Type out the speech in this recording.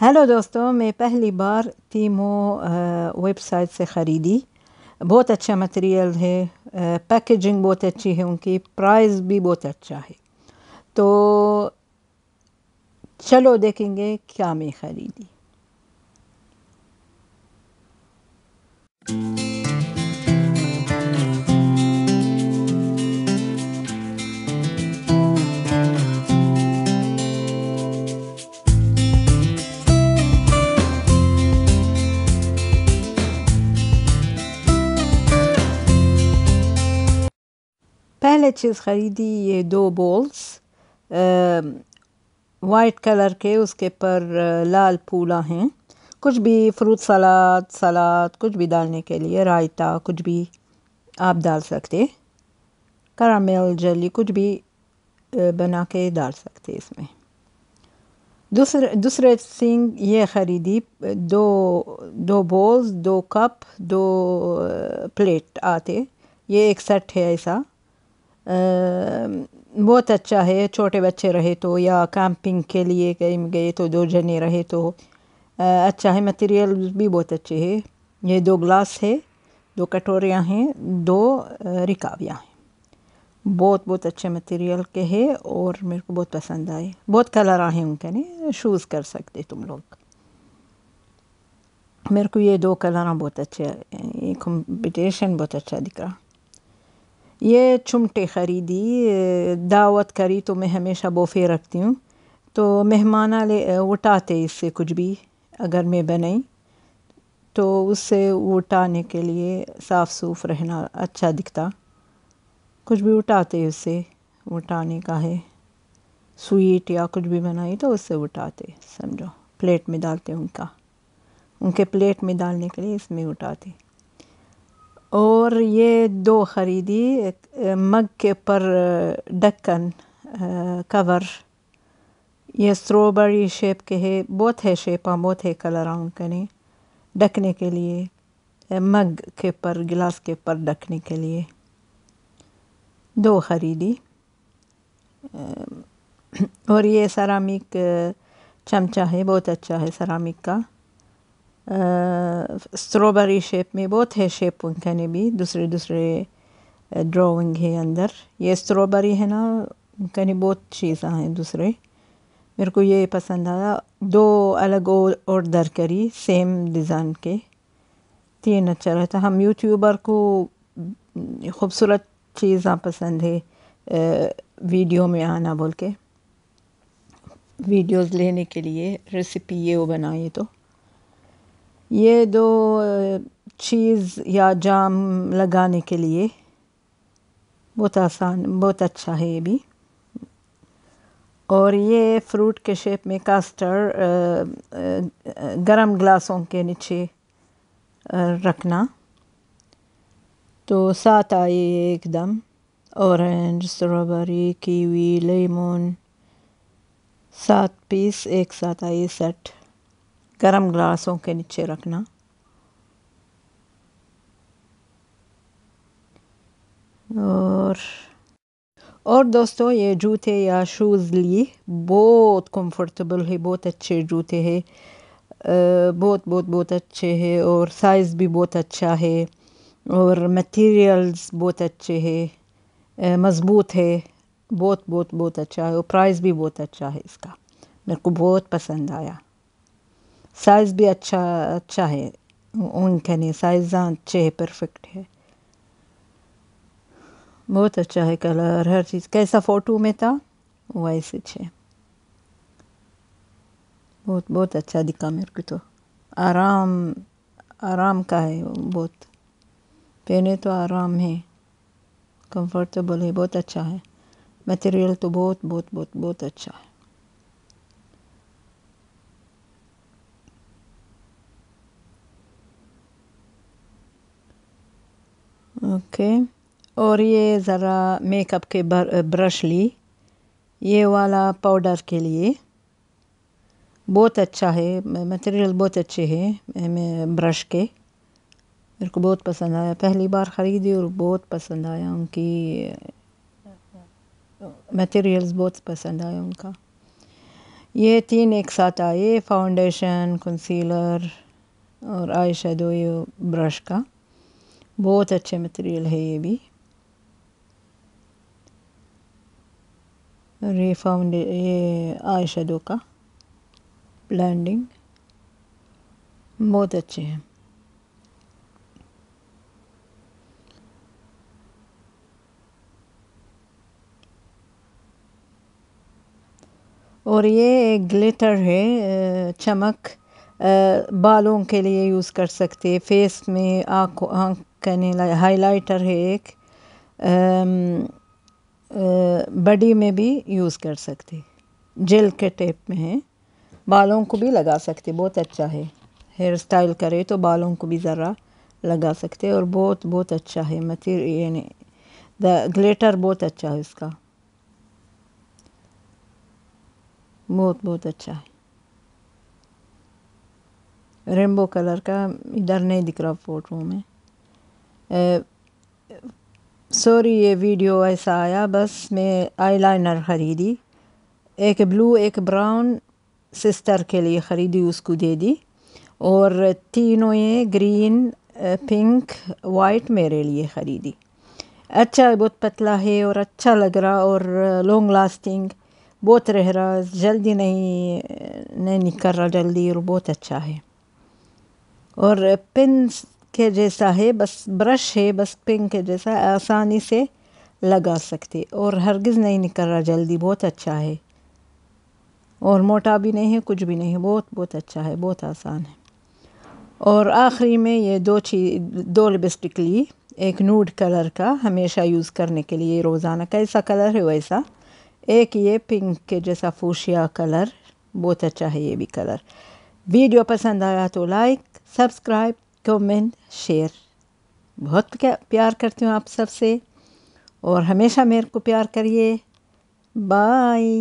hello دوستوں میں پہلی بار تیمو ویب سائٹ سے خریدی بہت اچھا مٹیریل ہے پیکیجنگ بہت اچھی ہے ان کی پرائز بھی بہت اچھا ہے تو چلو دیکھیں گے کیا میں خریدی چیز خریدی یہ دو بولس وائٹ کلر کے اس کے پر لال پھولا ہیں کچھ بھی فروٹ سلاد سلاد کچھ بھی ڈالنے کے لیے رائتا کچھ بھی آپ ڈال سکتے کرامل جلی کچھ بھی بنا کے ڈال سکتے اس میں دوسرے دوسرے سنگ یہ خریدی دو دو بولز دو کپ دو پلیٹ آتے یہ ایک سیٹ ہے ایسا بہت اچھا ہے چھوٹے بچے رہے تو یا کیمپنگ کے لیے کہیں گئے تو دو جنے رہے تو اچھا ہے مٹیریل بھی بہت اچھے ہے یہ دو گلاس ہے دو کٹوریاں ہیں دو رکاویاں ہیں بہت بہت اچھے مٹیریل کے ہے اور میرے کو بہت پسند آئے بہت کلر آئے ان کے نہیں شوز کر سکتے تم لوگ میرے کو یہ دو کلراں بہت اچھے ہیں یہ کمپٹیشن بہت اچھا دکھ رہا یہ چمٹے خریدی دعوت کری تو میں ہمیشہ بوفے رکھتی ہوں تو مہمانہ لے اٹھاتے اس سے کچھ بھی اگر میں بنائی تو اس سے اٹھانے کے لیے صاف صوف رہنا اچھا دکھتا کچھ بھی اٹھاتے اس سے اٹھانے کا ہے سویٹ یا کچھ بھی بنائی تو اس سے اٹھاتے سمجھو پلیٹ میں ڈالتے ان کا ان کے پلیٹ میں ڈالنے کے لیے اس میں اٹھاتے اور یہ دو خریدی مگ کے پر ڈکن کور یہ اسٹرابری شیپ کے ہے بہت ہے شیپاں بہت ہے کلر ان کنے ڈھکنے کے لیے مگ کے پر گلاس کے پر ڈھکنے کے لیے دو خریدی اور یہ سرامک چمچہ ہے بہت اچھا ہے سرامک کا اسٹرابری شیپ میں بہت ہے شیپ کے لیے بھی دوسرے دوسرے ڈراونگ ہے اندر یہ اسٹرابری ہے نا کہیں بہت چیزاں ہیں دوسرے میرے کو یہ پسند آیا دو الگ اور کری سیم ڈیزائن کے تین اچھا رہتا ہم یوٹیوبر کو خوبصورت چیزاں پسند ہے ویڈیو میں آنا بول کے ویڈیوز لینے کے لیے ریسیپی یہ وہ بنائیے تو یہ دو چیز یا جام لگانے کے لیے بہت آسان بہت اچھا ہے یہ بھی اور یہ فروٹ کے شیپ میں کاسٹر گرم گلاسوں کے نیچے رکھنا تو ساتھ آئے ایک دم اورنج اسٹرابری کیوی لیمون سات پیس ایک ساتھ آئے سیٹ گرم گلاسوں کے نیچے رکھنا اور اور دوستو یہ جوتے یا شوز لیے بہت کمفرٹیبل ہے بہت اچھے جوتے ہے بہت بہت بہت اچھے ہے اور سائز بھی بہت اچھا ہے اور مٹیریلز بہت اچھے ہے مضبوط ہے بہت بہت بہت اچھا ہے اور پرائز بھی بہت اچھا ہے اس کا میرے کو بہت پسند آیا سائز بھی اچھا اچھا ہے اون کے نہیں سائزاں اچھے ہے پرفیکٹ ہے بہت اچھا ہے کلر ہر چیز کیسا فوٹو میں تھا ویسے اچھے بہت بہت اچھا دکھا میرے کو تو آرام آرام کا ہے بہت پہنے تو آرام ہے کمفرٹیبل ہے بہت اچھا ہے مٹیریل تو بہت بہت بہت بہت اچھا ہے اوکے اور یہ ذرا میک اپ کے برش لی یہ والا پاؤڈر کے لیے بہت اچھا ہے مٹیریل بہت اچھے ہے برش کے میرے کو بہت پسند آیا پہلی بار خریدی اور بہت پسند آیا ان کی مٹیریلس بہت پسند آیا ان کا یہ تین ایک ساتھ آئے فاؤنڈیشن کنسیلر اور آئی یہ برش کا بہت اچھے مٹیریل ہے یہ بھی ری یہ آئی شیڈو کا بلینڈنگ بہت اچھے ہیں اور یہ گلیٹر ہے چمک بالوں کے لیے یوز کر سکتے فیس میں آنکھ کہنے لائے ہائی لائٹر ہے ایک بڈی میں بھی یوز کر سکتے جیل کے ٹیپ میں ہے بالوں کو بھی لگا سکتے بہت اچھا ہے ہیئر اسٹائل کرے تو بالوں کو بھی ذرا لگا سکتے اور بہت بہت اچھا ہے متھی یعنی گلیٹر بہت اچھا ہے اس کا بہت بہت اچھا ہے ریمبو کلر کا ادھر نہیں دکھ رہا فوٹو میں سوری یہ ویڈیو ایسا آیا بس میں آئی لائنر خریدی ایک بلو ایک براؤن سسٹر کے لیے خریدی اس کو دے دی اور تینوں یہ گرین پنک وائٹ میرے لیے خریدی اچھا ہے بہت پتلا ہے اور اچھا لگ رہا اور لانگ لاسٹنگ بہت رہ رہا جلدی نہیں نہیں کر رہا جلدی اور بہت اچھا ہے اور پنس کے جیسا ہے بس برش ہے بس پن کے جیسا آسانی سے لگا سکتے اور ہرگز نہیں نکل رہا جلدی بہت اچھا ہے اور موٹا بھی نہیں ہے کچھ بھی نہیں ہے بہت بہت اچھا ہے بہت آسان ہے اور آخری میں یہ دو چیز دو لبسٹک لی ایک نوڈ کلر کا ہمیشہ یوز کرنے کے لیے روزانہ کیسا کلر ہے ویسا ایک یہ پنک کے جیسا فوشیا کلر بہت اچھا ہے یہ بھی کلر ویڈیو پسند آیا تو لائک سبسکرائب کمنٹ شیئر بہت پیار کرتی ہوں آپ سب سے اور ہمیشہ میرے کو پیار کریے بائے